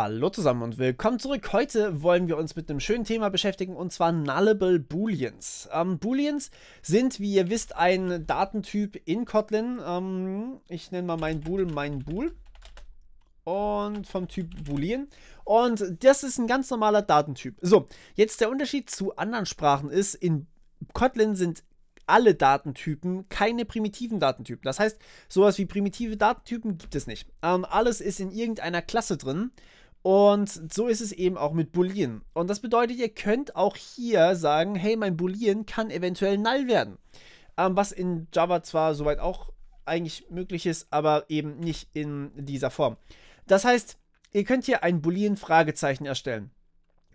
Hallo zusammen und willkommen zurück. Heute wollen wir uns mit einem schönen Thema beschäftigen und zwar Nullable Booleans. Ähm, Booleans sind, wie ihr wisst, ein Datentyp in Kotlin. Ähm, ich nenne mal mein Bool mein Bool und vom Typ Boolean. Und das ist ein ganz normaler Datentyp. So, jetzt der Unterschied zu anderen Sprachen ist, in Kotlin sind alle Datentypen keine primitiven Datentypen. Das heißt, sowas wie primitive Datentypen gibt es nicht. Ähm, alles ist in irgendeiner Klasse drin und so ist es eben auch mit Boolean. Und das bedeutet, ihr könnt auch hier sagen, hey, mein Boolean kann eventuell null werden. Ähm, was in Java zwar soweit auch eigentlich möglich ist, aber eben nicht in dieser Form. Das heißt, ihr könnt hier ein Boolean Fragezeichen erstellen.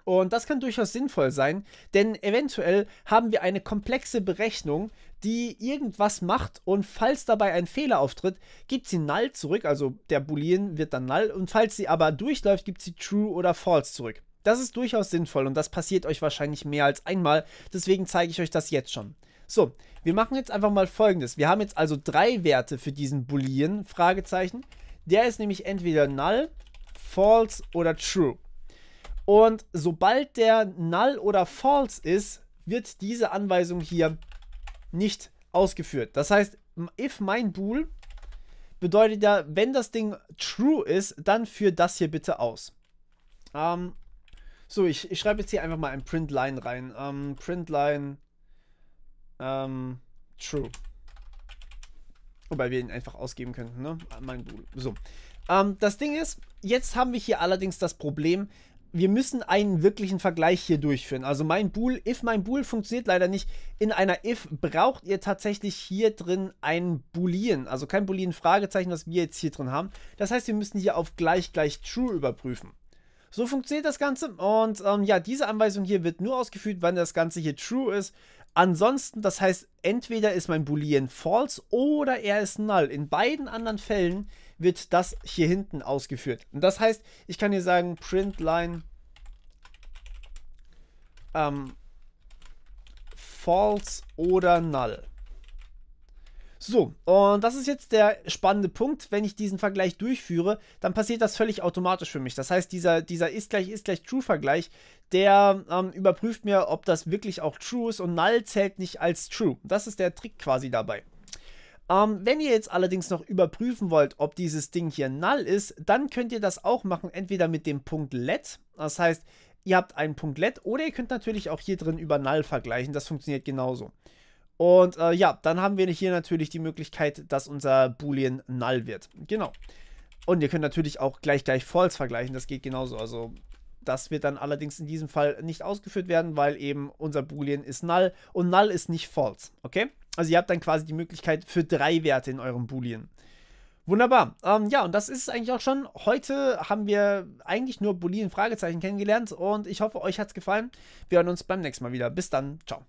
Und das kann durchaus sinnvoll sein, denn eventuell haben wir eine komplexe Berechnung, die irgendwas macht und falls dabei ein Fehler auftritt, gibt sie null zurück, also der Boolean wird dann null und falls sie aber durchläuft, gibt sie true oder false zurück. Das ist durchaus sinnvoll und das passiert euch wahrscheinlich mehr als einmal, deswegen zeige ich euch das jetzt schon. So, wir machen jetzt einfach mal folgendes. Wir haben jetzt also drei Werte für diesen Boolean, Fragezeichen. Der ist nämlich entweder null, false oder true. Und sobald der null oder false ist, wird diese Anweisung hier nicht ausgeführt. Das heißt, if mein bool bedeutet ja, wenn das Ding true ist, dann führt das hier bitte aus. Ähm, so, ich, ich schreibe jetzt hier einfach mal ein Printline rein. Ähm, Printline ähm, true. Wobei wir ihn einfach ausgeben könnten, ne? Mein Bool. So. Ähm, das Ding ist, jetzt haben wir hier allerdings das Problem, wir müssen einen wirklichen Vergleich hier durchführen. Also mein Bool, if mein Bool funktioniert leider nicht. In einer if braucht ihr tatsächlich hier drin ein Boolean. Also kein Boolean Fragezeichen, was wir jetzt hier drin haben. Das heißt, wir müssen hier auf gleich gleich true überprüfen. So funktioniert das Ganze und ähm, ja, diese Anweisung hier wird nur ausgeführt, wenn das Ganze hier true ist. Ansonsten, das heißt, entweder ist mein Boolean false oder er ist null. In beiden anderen Fällen wird das hier hinten ausgeführt. Und das heißt, ich kann hier sagen, Printline ähm, false oder null. So, und das ist jetzt der spannende Punkt. Wenn ich diesen Vergleich durchführe, dann passiert das völlig automatisch für mich. Das heißt, dieser, dieser ist gleich, ist gleich True-Vergleich, der ähm, überprüft mir, ob das wirklich auch True ist und Null zählt nicht als True. Das ist der Trick quasi dabei. Ähm, wenn ihr jetzt allerdings noch überprüfen wollt, ob dieses Ding hier null ist, dann könnt ihr das auch machen, entweder mit dem Punkt let, das heißt, ihr habt einen Punkt let, oder ihr könnt natürlich auch hier drin über null vergleichen, das funktioniert genauso. Und äh, ja, dann haben wir hier natürlich die Möglichkeit, dass unser Boolean null wird. Genau. Und ihr könnt natürlich auch gleich gleich false vergleichen, das geht genauso. Also das wird dann allerdings in diesem Fall nicht ausgeführt werden, weil eben unser Boolean ist null und null ist nicht false, okay? Also ihr habt dann quasi die Möglichkeit für drei Werte in eurem Boolean. Wunderbar. Ähm, ja, und das ist es eigentlich auch schon. Heute haben wir eigentlich nur Boolean Fragezeichen kennengelernt und ich hoffe, euch hat es gefallen. Wir hören uns beim nächsten Mal wieder. Bis dann. Ciao.